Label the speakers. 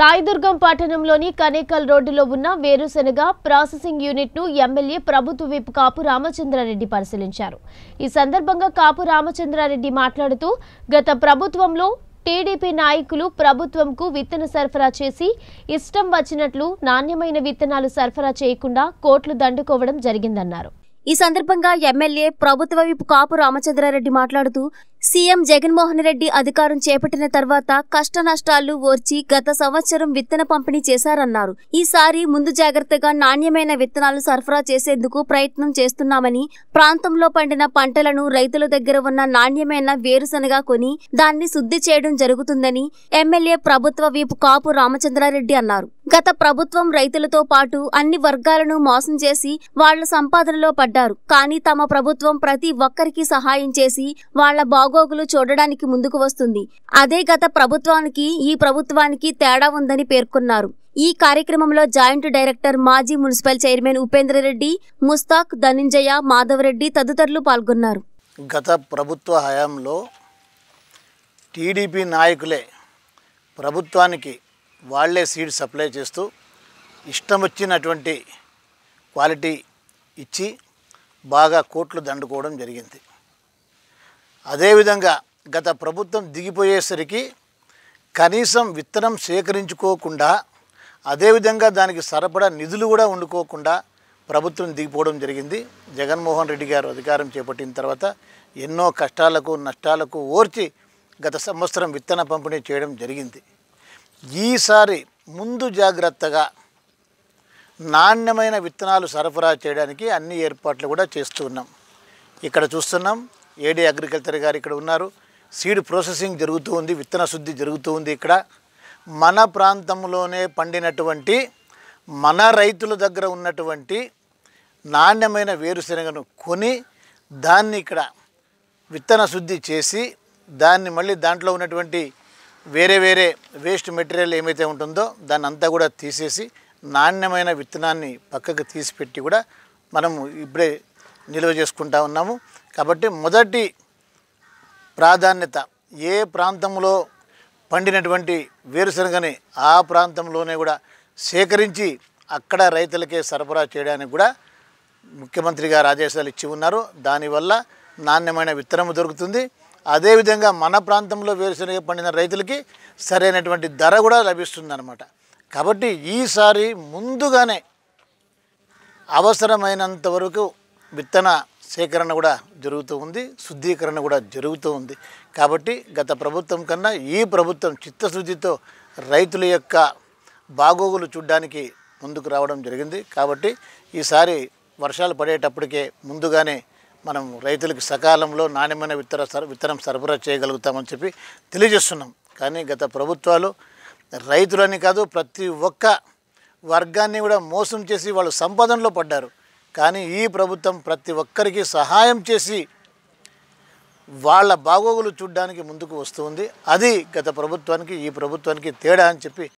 Speaker 1: రాయదుర్గం పట్టణంలోని కనేకల్ రోడ్డులో ఉన్న వేరుశెనగ ప్రాసెసింగ్ యూనిట్ను ఎమ్మెల్యే ప్రభుత్వ విప్ కాపు రామచంద్రారెడ్డి పరిశీలించారు ఈ సందర్భంగా కాపు రామచంద్రారెడ్డి మాట్లాడుతూ గత ప్రభుత్వంలో టీడీపీ నాయకులు ప్రభుత్వంకు విత్తన సరఫరా చేసి ఇష్టం వచ్చినట్లు నాణ్యమైన విత్తనాలు సరఫరా చేయకుండా కోట్లు దండుకోవడం జరిగిందన్నారు ఈ సందర్భంగా ఎమ్మెల్యే ప్రభుత్వ వైపు కాపు రామచంద్రారెడ్డి మాట్లాడుతూ సీఎం జగన్మోహన్ రెడ్డి అధికారం చేపట్టిన తర్వాత కష్ట నష్టాలు ఓర్చి గత సంవత్సరం విత్తన పంపిణీ చేశారన్నారు ఈసారి ముందు జాగ్రత్తగా నాణ్యమైన విత్తనాలు సరఫరా చేసేందుకు ప్రయత్నం చేస్తున్నామని ప్రాంతంలో పండిన పంటలను రైతుల దగ్గర ఉన్న నాణ్యమైన వేరుశనగ కొని దాన్ని శుద్ధి చేయడం జరుగుతుందని ఎమ్మెల్యే ప్రభుత్వ వీపు కాపు రామచంద్రారెడ్డి అన్నారు గత ప్రభుత్వం రైతులతో పాటు అన్ని వర్గాలను మోసం చేసి వాళ్ల సంపాదనలో పడ్డారు కానీ తమ ప్రభుత్వం ప్రతి ఒక్కరికి సహాయం చేసి వాళ్ల బాగోగులు చూడడానికి ముందుకు వస్తుంది అదే గత ప్రభుత్వానికి ఈ ప్రభుత్వానికి తేడా ఉందని పేర్కొన్నారు ఈ కార్యక్రమంలో జాయింట్ డైరెక్టర్ మాజీ మున్సిపల్ చైర్మన్ ఉపేంద్ర రెడ్డి ముస్తాక్ ధనుంజయ మాధవరెడ్డి తదితరులు పాల్గొన్నారు
Speaker 2: గత ప్రభుత్వ హయాంలో టీడీపీ నాయకులే ప్రభుత్వానికి వాళ్ళే సీడ్ సప్లై చేస్తూ ఇష్టం వచ్చినటువంటి క్వాలిటీ ఇచ్చి బాగా కోట్లు దండుకోవడం జరిగింది అదేవిధంగా గత ప్రభుత్వం దిగిపోయేసరికి కనీసం విత్తనం సేకరించుకోకుండా అదేవిధంగా దానికి సరిపడా నిధులు కూడా ఉండుకోకుండా ప్రభుత్వం దిగిపోవడం జరిగింది జగన్మోహన్ రెడ్డి గారు అధికారం చేపట్టిన తర్వాత ఎన్నో కష్టాలకు నష్టాలకు ఓర్చి గత సంవత్సరం విత్తన పంపిణీ చేయడం జరిగింది ఈసారి ముందు జాగ్రత్తగా నాణ్యమైన విత్తనాలు సరఫరా చేయడానికి అన్ని ఏర్పాట్లు కూడా చేస్తున్నాం ఇక్కడ చూస్తున్నాం ఏడీ అగ్రికల్చర్ గారు ఇక్కడ ఉన్నారు సీడ్ ప్రాసెసింగ్ జరుగుతూ ఉంది విత్తన శుద్ధి జరుగుతూ ఉంది ఇక్కడ మన ప్రాంతంలోనే పండినటువంటి మన రైతుల దగ్గర ఉన్నటువంటి నాణ్యమైన వేరుశనగను కొని దాన్ని ఇక్కడ విత్తన శుద్ధి చేసి దాన్ని మళ్ళీ దాంట్లో ఉన్నటువంటి వేరే వేరే వేస్ట్ మెటీరియల్ ఏమైతే ఉంటుందో దాన్ని అంతా కూడా తీసేసి నాణ్యమైన విత్తనాన్ని పక్కకు తీసిపెట్టి కూడా మనము ఇప్పుడే నిల్వ చేసుకుంటా ఉన్నాము కాబట్టి మొదటి ప్రాధాన్యత ఏ ప్రాంతంలో పండినటువంటి వేరుశనగని ఆ ప్రాంతంలోనే కూడా సేకరించి అక్కడ రైతులకే సరఫరా చేయడానికి కూడా ముఖ్యమంత్రి గారు ఆదేశాలు ఇచ్చి ఉన్నారు దానివల్ల నాణ్యమైన విత్తనం దొరుకుతుంది అదేవిధంగా మన ప్రాంతంలో వేరుశనగ పండిన రైతులకి సరైనటువంటి ధర కూడా లభిస్తుందన్నమాట కాబట్టి ఈసారి ముందుగానే అవసరమైనంత వరకు విత్తన సేకరణ కూడా జరుగుతూ ఉంది శుద్ధీకరణ కూడా జరుగుతూ ఉంది కాబట్టి గత ప్రభుత్వం కన్నా ఈ ప్రభుత్వం చిత్తశుద్ధితో రైతుల యొక్క బాగోగులు చూడ్డానికి ముందుకు రావడం జరిగింది కాబట్టి ఈసారి వర్షాలు పడేటప్పటికే ముందుగానే మనం రైతులకు సకాలంలో నాణ్యమైన విత్తన విత్తనం సరఫరా చేయగలుగుతామని చెప్పి తెలియజేస్తున్నాం కానీ గత ప్రభుత్వాలు రైతులని కాదు ప్రతి ఒక్క వర్గాన్ని కూడా మోసం చేసి వాళ్ళు సంపాదనలో పడ్డారు కానీ ఈ ప్రభుత్వం ప్రతి ఒక్కరికి సహాయం చేసి వాళ్ళ బాగోగులు చూడడానికి ముందుకు వస్తుంది అది గత ప్రభుత్వానికి ఈ ప్రభుత్వానికి తేడా అని చెప్పి